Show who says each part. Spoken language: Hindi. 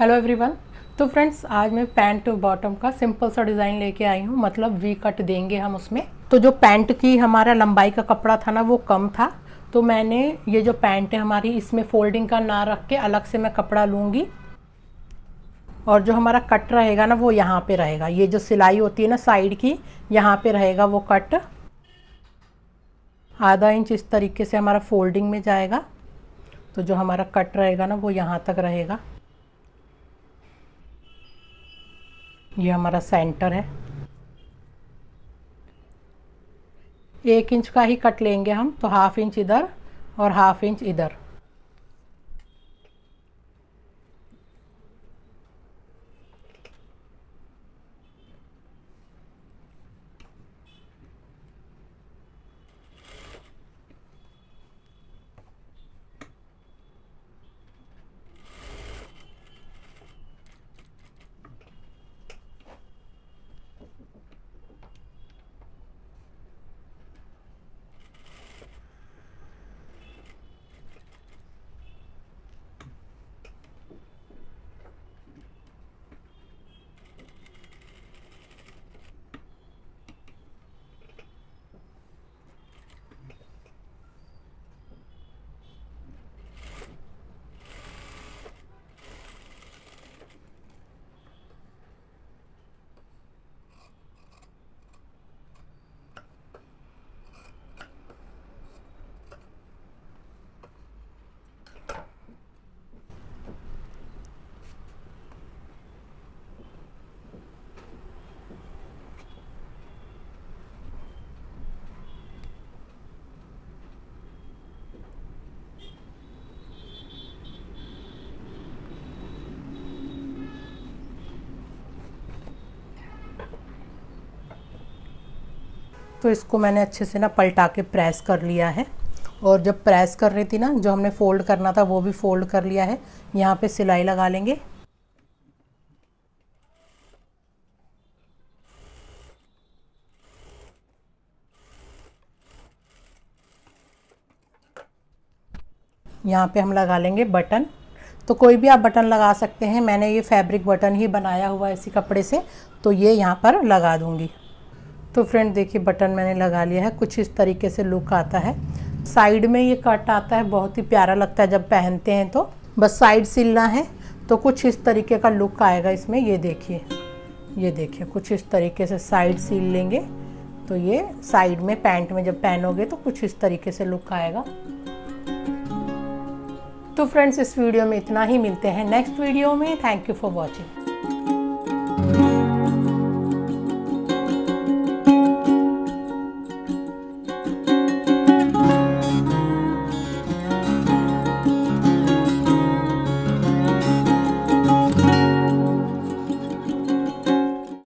Speaker 1: हेलो एवरीवन तो फ्रेंड्स आज मैं पैंट बॉटम का सिंपल सा डिज़ाइन लेके आई हूँ मतलब वी कट देंगे हम उसमें तो जो पैंट की हमारा लंबाई का कपड़ा था ना वो कम था तो मैंने ये जो पैंट है हमारी इसमें फोल्डिंग का ना रख के अलग से मैं कपड़ा लूँगी और जो हमारा कट रहेगा ना वो यहाँ पर रहेगा ये जो सिलाई होती है ना साइड की यहाँ पर रहेगा वो कट आधा इंच इस तरीके से हमारा फोल्डिंग में जाएगा तो जो हमारा कट रहेगा ना वो यहाँ तक रहेगा ये हमारा सेंटर है एक इंच का ही कट लेंगे हम तो हाफ इंच इधर और हाफ इंच इधर तो इसको मैंने अच्छे से ना पलटा के प्रेस कर लिया है और जब प्रेस कर रही थी ना जो हमने फ़ोल्ड करना था वो भी फ़ोल्ड कर लिया है यहाँ पे सिलाई लगा लेंगे यहाँ पे हम लगा लेंगे बटन तो कोई भी आप बटन लगा सकते हैं मैंने ये फैब्रिक बटन ही बनाया हुआ है इसी कपड़े से तो ये यहाँ पर लगा दूँगी तो फ्रेंड देखिए बटन मैंने लगा लिया है कुछ इस तरीके से लुक आता है साइड में ये कट आता है बहुत ही प्यारा लगता है जब पहनते हैं तो बस साइड सिलना है तो कुछ इस तरीके का लुक आएगा इसमें ये देखिए ये देखिए कुछ इस तरीके से साइड सिल लेंगे तो ये साइड में पैंट में जब पहनोगे तो कुछ इस तरीके से लुक आएगा तो फ्रेंड्स इस वीडियो में इतना ही मिलते हैं नेक्स्ट वीडियो में थैंक यू फॉर वॉचिंग